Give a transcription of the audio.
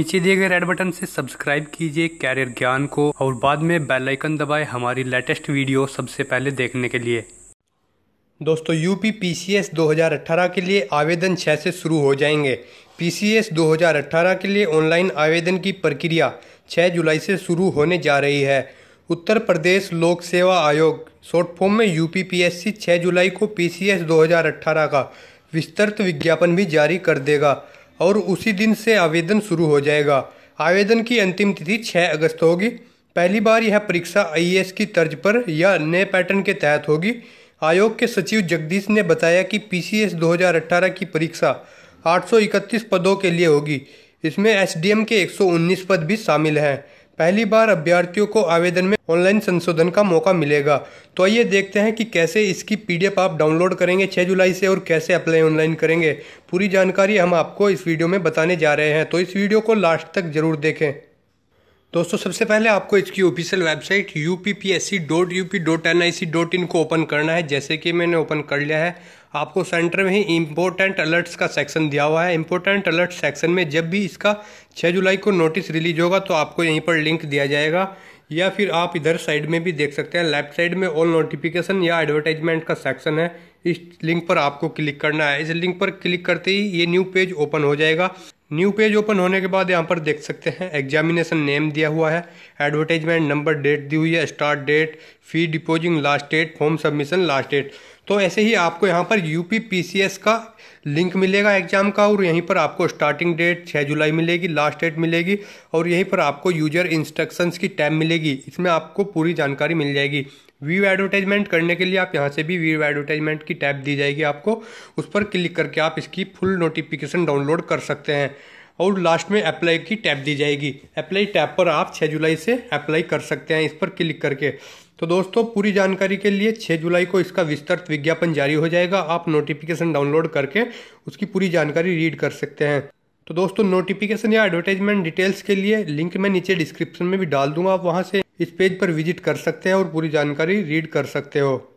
नीचे दिए गए रेड बटन से सब्सक्राइब कीजिए कैरियर ज्ञान को और बाद में बेल आइकन दबाएं हमारी लेटेस्ट वीडियो सबसे पहले देखने के लिए दोस्तों यूपी पीसीएस 2018 के लिए आवेदन छः से शुरू हो जाएंगे पीसीएस 2018 के लिए ऑनलाइन आवेदन की प्रक्रिया 6 जुलाई से शुरू होने जा रही है उत्तर प्रदेश लोक सेवा आयोग शॉर्ट फॉर्म में यू पी 6 जुलाई को पी सी का विस्तृत विज्ञापन भी जारी कर देगा और उसी दिन से आवेदन शुरू हो जाएगा आवेदन की अंतिम तिथि 6 अगस्त होगी पहली बार यह परीक्षा आई की तर्ज पर या नए पैटर्न के तहत होगी आयोग के सचिव जगदीश ने बताया कि पी सी की परीक्षा 831 पदों के लिए होगी इसमें एसडीएम के 119 पद भी शामिल हैं पहली बार अभ्यर्थियों को आवेदन में ऑनलाइन संशोधन का मौका मिलेगा तो आइए देखते हैं कि कैसे इसकी पीडीएफ आप डाउनलोड करेंगे 6 जुलाई से और कैसे अप्लाई ऑनलाइन करेंगे पूरी जानकारी हम आपको इस वीडियो में बताने जा रहे हैं तो इस वीडियो को लास्ट तक जरूर देखें दोस्तों सबसे पहले आपको इसकी official website U P P S C dot U P dot N I C dot in को ओपन करना है जैसे कि मैंने ओपन कर लिया है आपको सेंटर में ही इम्पोर्टेंट अलर्ट्स का सेक्शन दिया हुआ है इम्पोर्टेंट अलर्ट सेक्शन में जब भी इसका 6 जुलाई को नोटिस रिलीज होगा तो आपको यहीं पर लिंक दिया जाएगा या फिर आप इधर साइड में भी देख सकते हैं लेफ्ट साइड में ऑल नोटिफिकेशन या एडवर्टाइजमेंट का सेक्शन है इस लिंक पर आपको क्लिक करना है इस लिंक पर क्लिक करते ही ये न्यू पेज ओपन हो जाएगा न्यू पेज ओपन होने के बाद यहाँ पर देख सकते हैं एग्जामिनेशन नेम दिया हुआ है एडवर्टाइजमेंट नंबर डेट दी हुई है start date fee depositing last date form submission last date तो ऐसे ही आपको यहाँ पर यू का लिंक मिलेगा एग्जाम का और यहीं पर आपको स्टार्टिंग डेट 6 जुलाई मिलेगी लास्ट डेट मिलेगी और यहीं पर आपको यूजर इंस्ट्रक्शंस की टैब मिलेगी इसमें आपको पूरी जानकारी मिल जाएगी व्यू एडवर्टाइजमेंट करने के लिए आप यहाँ से भी व्यू एडवर्टाइजमेंट की टैब दी जाएगी आपको उस पर क्लिक करके आप इसकी फुल नोटिफिकेशन डाउनलोड कर सकते हैं और लास्ट में अप्लाई की टैब दी जाएगी अप्लाई टैब पर आप 6 जुलाई से अप्लाई कर सकते हैं इस पर क्लिक करके तो दोस्तों पूरी जानकारी के लिए 6 जुलाई को इसका विस्तृत विज्ञापन जारी हो जाएगा आप नोटिफिकेशन डाउनलोड करके उसकी पूरी जानकारी रीड कर सकते हैं तो दोस्तों नोटिफिकेशन या एडवर्टाइजमेंट डिटेल्स के लिए लिंक मैं नीचे डिस्क्रिप्शन में भी डाल दूंगा आप वहाँ से इस पेज पर विजिट कर सकते हैं और पूरी जानकारी रीड कर सकते हो